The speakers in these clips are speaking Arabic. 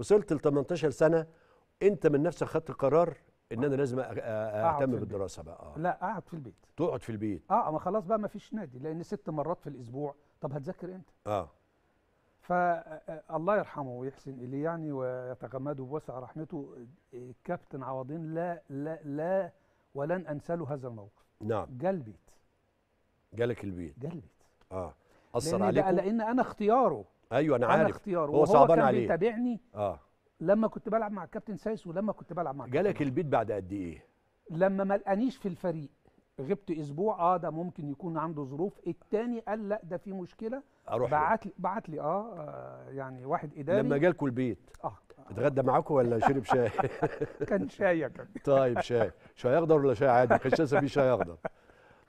وصلت ل 18 سنه انت من نفسك خدت قرار ان انا لازم اهتم بالدراسه بقى آه. لا اقعد في البيت تقعد في البيت اه ما خلاص بقى ما فيش نادي لان ست مرات في الاسبوع طب هتذاكر امتى اه فالله يرحمه ويحسن اليه يعني ويتغمده بوسع رحمته الكابتن عوضين لا لا لا ولن انسى له هذا الموقف نعم جا البيت جالك البيت جا البيت اه اثر عليك لان انا اختياره ايوه انا عارف انا اختياره هو صعبان كان عليه بيتابعني اه لما كنت بلعب مع الكابتن سايس ولما كنت بلعب مع جالك البيت بعد قد ايه لما ما لقانيش في الفريق غبت اسبوع اه ده ممكن يكون عنده ظروف الثاني قال لا ده في مشكله اروح بعت لي بعت لي آه, اه يعني واحد اداري لما جالكوا البيت اه اتغدى معاكم ولا شرب شاي كان شاي كان طيب شاي شاي اخضر ولا شاي عادي لسه فيه شاي اخضر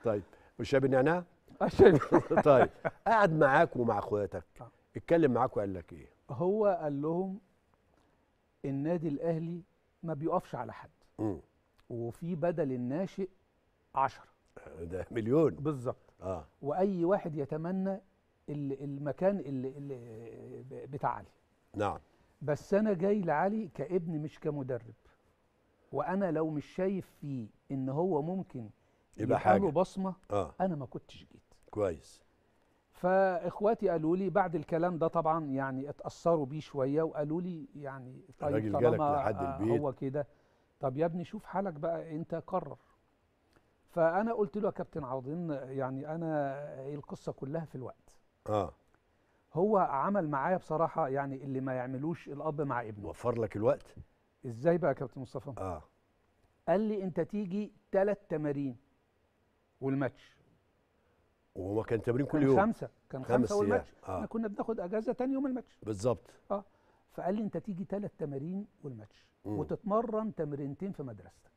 طيب والشاي بالنعناع آه، طيب قعد معاك ومع اخواتك آه. اتكلم معاك وقال لك ايه هو قال لهم النادي الاهلي ما بيقفش على حد م. وفي بدل الناشئ عشرة آه، ده مليون بالظبط اه واي واحد يتمنى المكان اللي, اللي بتاع علي نعم بس انا جاي لعلي كابن مش كمدرب وانا لو مش شايف فيه ان هو ممكن يبقى حاجه بصمه آه. انا ما كنتش جيت كويس فاخواتي قالوا لي بعد الكلام ده طبعا يعني اتاثروا بيه شويه وقالوا لي يعني طيب طالما آه، البيت. هو كده طب يا ابني شوف حالك بقى انت قرر فانا قلت له يا كابتن عوضين يعني انا القصه كلها في الوقت اه هو عمل معايا بصراحه يعني اللي ما يعملوش الاب مع ابنه وفر لك الوقت ازاي بقى يا كابتن مصطفى اه قال لي انت تيجي ثلاث تمارين والماتش وهو كان تمرين كل كان يوم خمسه كان خمسه, اول والماتش آه. احنا كنا بناخد اجازه تاني يوم الماتش بالظبط اه فقال لي انت تيجي ثلاث تمارين والماتش مم. وتتمرن تمرينتين في مدرستك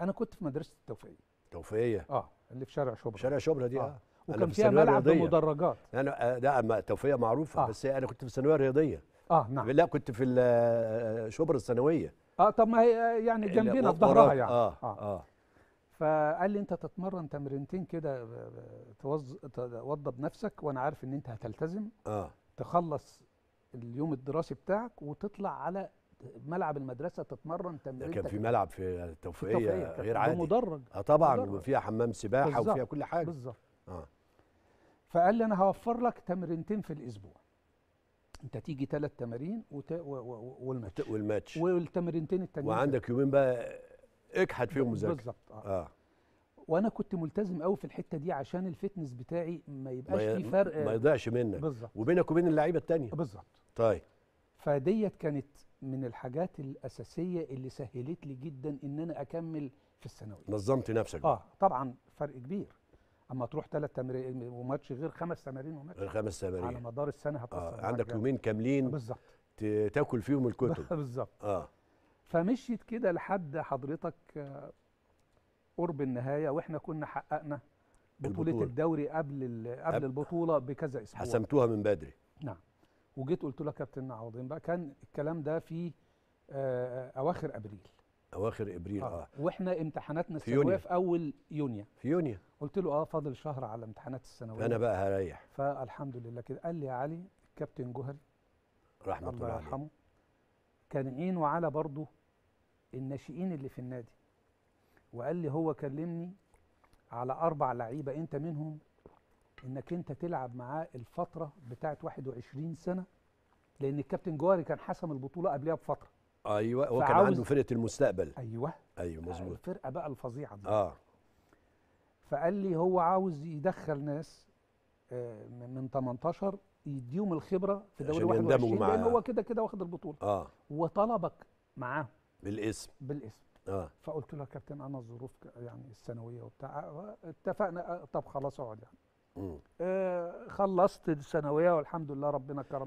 انا كنت في مدرسه التوفيقيه توفيقيه اه اللي في شارع شبرا شارع شبرا دي اه, آه. وكان فيها ملعب بمدرجات انا ده توفيقيه معروفه آه. بس انا كنت في الثانويه الرياضيه اه نعم لا كنت في آه، شبرا الثانويه اه طب ما هي آه، يعني جنبينا في ظهرها يعني اه اه, آه. فقال لي انت تتمرن تمرينتين كده توظ... توضب نفسك وانا عارف ان انت هتلتزم اه تخلص اليوم الدراسي بتاعك وتطلع على ملعب المدرسه تتمرن تمرين كان في ملعب في التوفيقيه, غير عادي مدرج اه طبعا وفيها حمام سباحه بالزبط. وفيها كل حاجه بالظبط اه فقال لي انا هوفر لك تمرينتين في الاسبوع انت تيجي ثلاث تمارين وت... و... و... والماتش والماتش والتمرينتين التانيين وعندك يومين بقى اجحد فيهم مذاكره بالظبط آه. آه. وانا كنت ملتزم قوي في الحته دي عشان الفتنس بتاعي ما يبقاش ما فيه فرق ما يضيعش منك بالظبط وبينك وبين اللعيبه الثانيه بالظبط طيب فديت كانت من الحاجات الاساسيه اللي سهلت لي جدا ان انا اكمل في الثانويه نظمت نفسك اه طبعا فرق كبير اما تروح ثلاث تمارين وماتش غير خمس تمارين وماتش غير خمس تمارين على مدار السنه هتاثر آه. عندك يومين كاملين بالظبط تاكل فيهم الكتب بالظبط اه فمشيت كده لحد حضرتك آه، قرب النهايه واحنا كنا حققنا بطوله البطولة. الدوري قبل قبل البطوله بكذا اسبوع حسمتوها من بدري نعم وجيت قلت له يا كابتن عوضين بقى كان الكلام ده في آه، اواخر ابريل اواخر ابريل اه, آه. واحنا امتحاناتنا الثانويه في, في اول يونيو في يونيو قلت له اه فاضل شهر على امتحانات الثانويه انا بقى هريح فالحمد لله كده قال لي يا علي الكابتن جهل رحمه الله يرحمه كان عينه على برضه الناشئين اللي في النادي وقال لي هو كلمني على أربع لعيبة أنت منهم إنك أنت تلعب معاه الفترة بتاعة 21 سنة لأن الكابتن جوهري كان حسم البطولة قبلها بفترة أيوه هو كان عنده فرقة المستقبل أيوه أيوه مظبوط الفرقة بقى الفظيعة دي آه فقال لي هو عاوز يدخل ناس آه، من 18 يديهم الخبره في دوري 21 لان هو كده كده واخد البطوله آه. وطلبك معاهم بالاسم بالاسم اه فقلت له يا كابتن انا الظروف يعني الثانويه وبتاع آه، اتفقنا آه، طب خلاص اقعد يعني آه خلصت الثانويه والحمد لله ربنا كرم